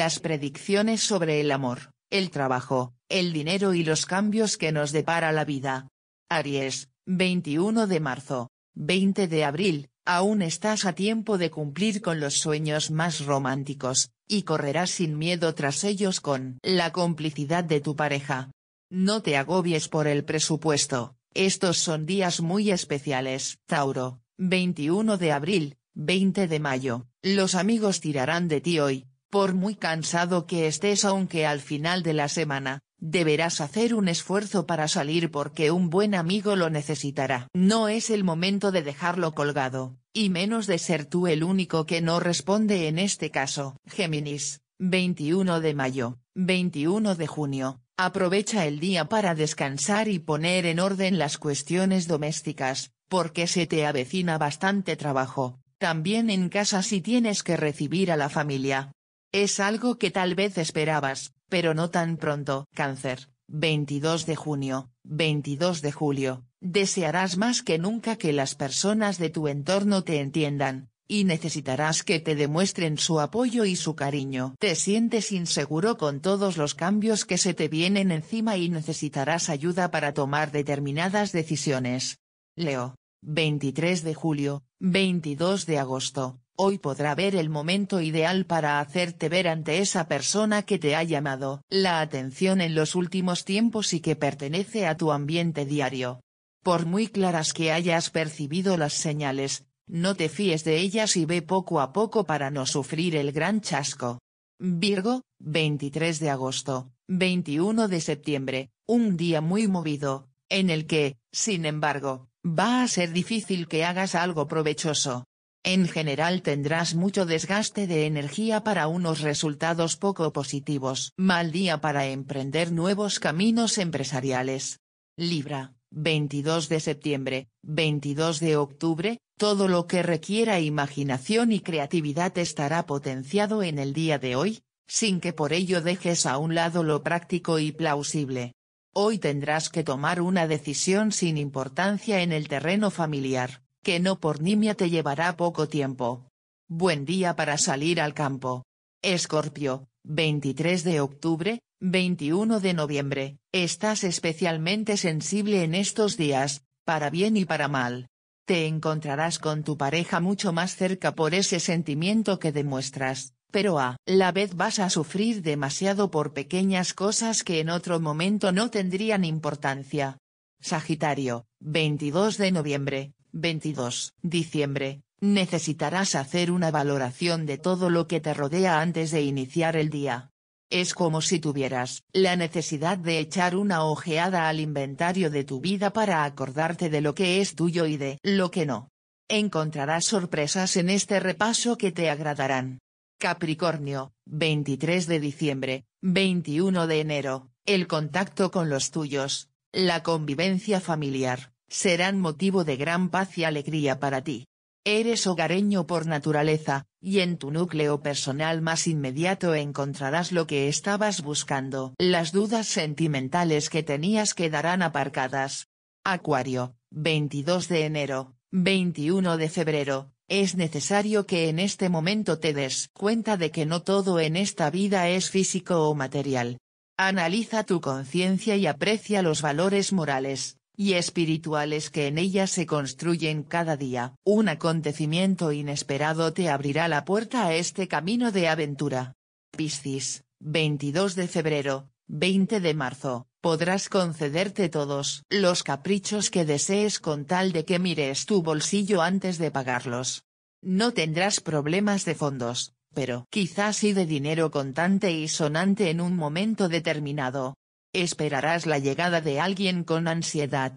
las predicciones sobre el amor, el trabajo, el dinero y los cambios que nos depara la vida. Aries, 21 de marzo, 20 de abril, aún estás a tiempo de cumplir con los sueños más románticos, y correrás sin miedo tras ellos con la complicidad de tu pareja. No te agobies por el presupuesto, estos son días muy especiales. Tauro, 21 de abril, 20 de mayo, los amigos tirarán de ti hoy, por muy cansado que estés aunque al final de la semana, deberás hacer un esfuerzo para salir porque un buen amigo lo necesitará. No es el momento de dejarlo colgado, y menos de ser tú el único que no responde en este caso. Géminis, 21 de mayo, 21 de junio, aprovecha el día para descansar y poner en orden las cuestiones domésticas, porque se te avecina bastante trabajo, también en casa si tienes que recibir a la familia, es algo que tal vez esperabas, pero no tan pronto. Cáncer, 22 de junio, 22 de julio, desearás más que nunca que las personas de tu entorno te entiendan, y necesitarás que te demuestren su apoyo y su cariño. Te sientes inseguro con todos los cambios que se te vienen encima y necesitarás ayuda para tomar determinadas decisiones. Leo, 23 de julio, 22 de agosto, hoy podrá ver el momento ideal para hacerte ver ante esa persona que te ha llamado la atención en los últimos tiempos y que pertenece a tu ambiente diario. Por muy claras que hayas percibido las señales, no te fíes de ellas y ve poco a poco para no sufrir el gran chasco. Virgo, 23 de agosto, 21 de septiembre, un día muy movido, en el que, sin embargo, va a ser difícil que hagas algo provechoso. En general tendrás mucho desgaste de energía para unos resultados poco positivos. Mal día para emprender nuevos caminos empresariales. Libra, 22 de septiembre, 22 de octubre, todo lo que requiera imaginación y creatividad estará potenciado en el día de hoy, sin que por ello dejes a un lado lo práctico y plausible. Hoy tendrás que tomar una decisión sin importancia en el terreno familiar que no por nimia te llevará poco tiempo. Buen día para salir al campo. Escorpio, 23 de octubre, 21 de noviembre, estás especialmente sensible en estos días, para bien y para mal. Te encontrarás con tu pareja mucho más cerca por ese sentimiento que demuestras, pero a la vez vas a sufrir demasiado por pequeñas cosas que en otro momento no tendrían importancia. Sagitario, 22 de noviembre, 22. Diciembre. Necesitarás hacer una valoración de todo lo que te rodea antes de iniciar el día. Es como si tuvieras la necesidad de echar una ojeada al inventario de tu vida para acordarte de lo que es tuyo y de lo que no. Encontrarás sorpresas en este repaso que te agradarán. Capricornio, 23 de diciembre, 21 de enero, el contacto con los tuyos, la convivencia familiar, serán motivo de gran paz y alegría para ti. Eres hogareño por naturaleza, y en tu núcleo personal más inmediato encontrarás lo que estabas buscando. Las dudas sentimentales que tenías quedarán aparcadas. Acuario, 22 de enero, 21 de febrero, es necesario que en este momento te des cuenta de que no todo en esta vida es físico o material. Analiza tu conciencia y aprecia los valores morales, y espirituales que en ella se construyen cada día. Un acontecimiento inesperado te abrirá la puerta a este camino de aventura. Piscis, 22 de febrero, 20 de marzo, podrás concederte todos los caprichos que desees con tal de que mires tu bolsillo antes de pagarlos. No tendrás problemas de fondos, pero quizás sí de dinero contante y sonante en un momento determinado. Esperarás la llegada de alguien con ansiedad.